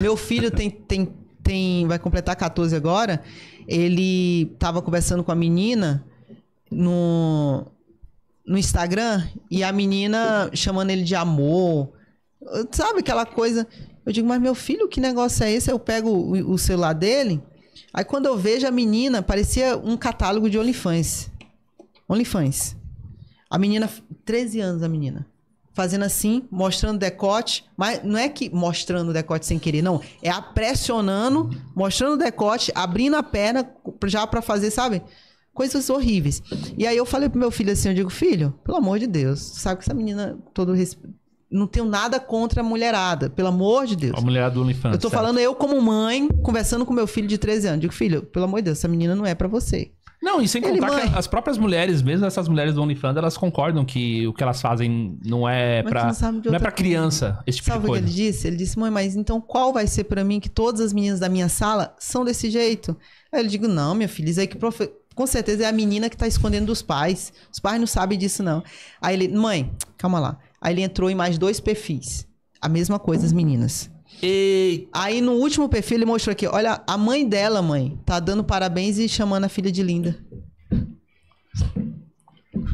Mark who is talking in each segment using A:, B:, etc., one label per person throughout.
A: Meu filho tem, tem, tem, vai completar 14 agora. Ele tava conversando com a menina no, no Instagram e a menina chamando ele de amor. Sabe aquela coisa? Eu digo, mas meu filho, que negócio é esse? Eu pego o, o celular dele. Aí quando eu vejo a menina, parecia um catálogo de OnlyFans. OnlyFans. A menina, 13 anos a menina fazendo assim, mostrando decote, mas não é que mostrando decote sem querer, não. É pressionando, mostrando decote, abrindo a perna já para fazer, sabe? Coisas horríveis. E aí eu falei pro meu filho assim, eu digo, filho, pelo amor de Deus, sabe que essa menina, todo respeito, não tenho nada contra a mulherada, pelo amor de Deus. A mulherada do infância. Eu tô certo. falando eu como mãe, conversando com meu filho de 13 anos. Digo, filho, pelo amor de Deus, essa menina não é para você. Não, e sem contar que as próprias mulheres, mesmo essas mulheres do OnlyFans, elas concordam que o que elas fazem não é para pra, não, não é criança, coisa. esse tipo sabe de coisa. Sabe o que ele disse? Ele disse, mãe, mas então qual vai ser para mim que todas as meninas da minha sala são desse jeito? Aí eu digo, não, minha filha, isso aí que profe... com certeza é a menina que tá escondendo dos pais. Os pais não sabem disso, não. Aí ele, mãe, calma lá. Aí ele entrou em mais dois perfis. A mesma coisa, as meninas. E aí no último perfil ele mostrou aqui, olha, a mãe dela, mãe, tá dando parabéns e chamando a filha de linda.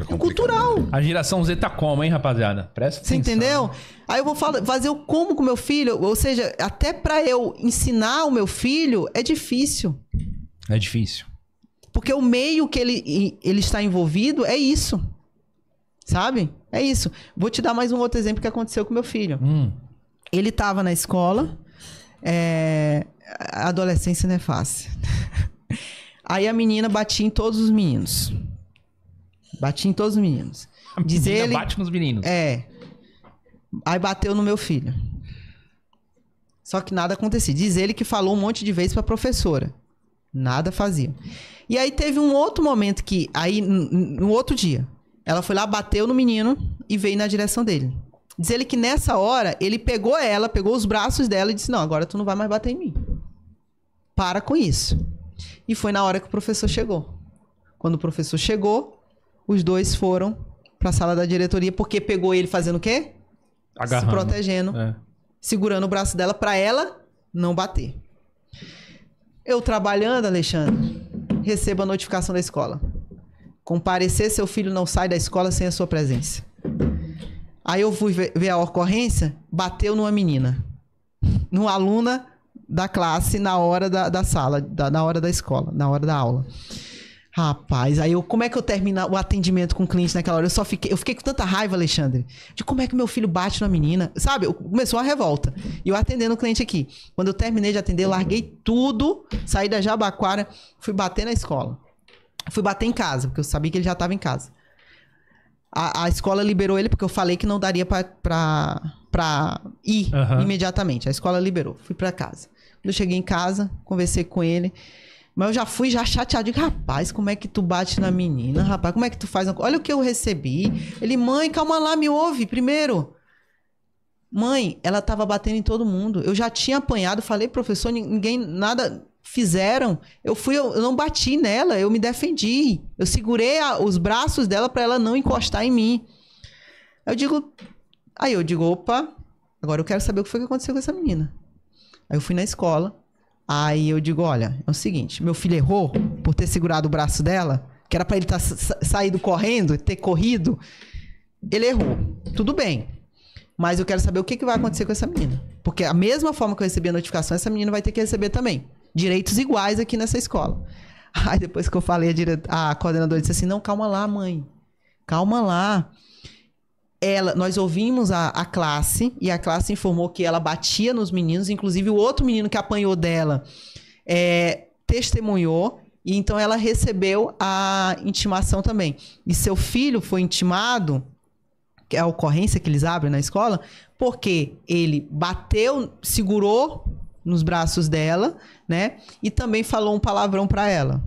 A: É cultural. Né? A geração Z tá como, hein, rapaziada? Presta Você atenção. entendeu? Aí eu vou falar, fazer o como com meu filho, ou seja, até para eu ensinar o meu filho é difícil. É difícil. Porque o meio que ele, ele está envolvido é isso. Sabe? É isso. Vou te dar mais um outro exemplo que aconteceu com meu filho. Hum. Ele estava na escola. É... A adolescência não é fácil. Aí a menina batia em todos os meninos. Batia em todos os meninos. A Diz ele, bate nos meninos. É. Aí bateu no meu filho. Só que nada acontecia. Diz ele que falou um monte de vezes para professora. Nada fazia. E aí teve um outro momento que aí no outro dia, ela foi lá, bateu no menino e veio na direção dele. Diz ele que nessa hora ele pegou ela, pegou os braços dela e disse: Não, agora tu não vai mais bater em mim. Para com isso. E foi na hora que o professor chegou. Quando o professor chegou, os dois foram para a sala da diretoria porque pegou ele fazendo o quê? Agarrando. Se protegendo, é. segurando o braço dela para ela não bater. Eu trabalhando, Alexandre, recebo a notificação da escola. Comparecer, seu filho não sai da escola sem a sua presença. Aí eu fui ver a ocorrência, bateu numa menina. Numa aluna da classe na hora da, da sala, da, na hora da escola, na hora da aula. Rapaz, aí eu, como é que eu termino o atendimento com o cliente naquela hora? Eu só fiquei, eu fiquei com tanta raiva, Alexandre, de como é que meu filho bate na menina, sabe? Eu, começou a revolta. E eu atendendo o cliente aqui. Quando eu terminei de atender, eu larguei tudo, saí da Jabaquara, fui bater na escola. Fui bater em casa, porque eu sabia que ele já estava em casa a, a escola liberou ele porque eu falei que não daria para ir uhum. imediatamente. A escola liberou, fui para casa. Quando eu cheguei em casa, conversei com ele. Mas eu já fui já chateado. Digo, rapaz, como é que tu bate na menina, rapaz? Como é que tu faz? Olha o que eu recebi. Ele, mãe, calma lá, me ouve primeiro. Mãe, ela tava batendo em todo mundo. Eu já tinha apanhado, falei, professor, ninguém, nada fizeram, eu fui, eu não bati nela, eu me defendi. Eu segurei a, os braços dela para ela não encostar em mim. Eu digo, aí eu digo, opa, agora eu quero saber o que foi que aconteceu com essa menina. Aí eu fui na escola, aí eu digo, olha, é o seguinte, meu filho errou por ter segurado o braço dela, que era para ele ter tá saído correndo, ter corrido. Ele errou. Tudo bem. Mas eu quero saber o que, que vai acontecer com essa menina. Porque a mesma forma que eu recebi a notificação, essa menina vai ter que receber também direitos iguais aqui nessa escola. Aí depois que eu falei, a, dire... a coordenadora disse assim: não, calma lá, mãe. Calma lá. Ela, nós ouvimos a, a classe e a classe informou que ela batia nos meninos, inclusive o outro menino que apanhou dela é, testemunhou e então ela recebeu a intimação também. E seu filho foi intimado, que é a ocorrência que eles abrem na escola, porque ele bateu, segurou nos braços dela, né? E também falou um palavrão para ela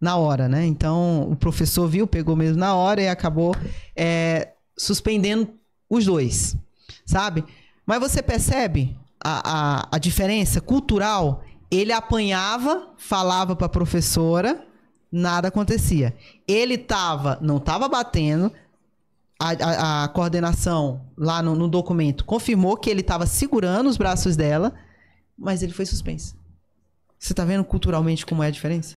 A: na hora, né? Então o professor viu, pegou mesmo na hora e acabou é, suspendendo os dois, sabe? Mas você percebe a, a, a diferença cultural? Ele apanhava, falava para a professora, nada acontecia. Ele tava, não tava batendo, a, a, a, coordenação lá no, no, documento confirmou que ele estava segurando os braços dela, mas ele foi suspenso. Você tá vendo culturalmente como é a diferença?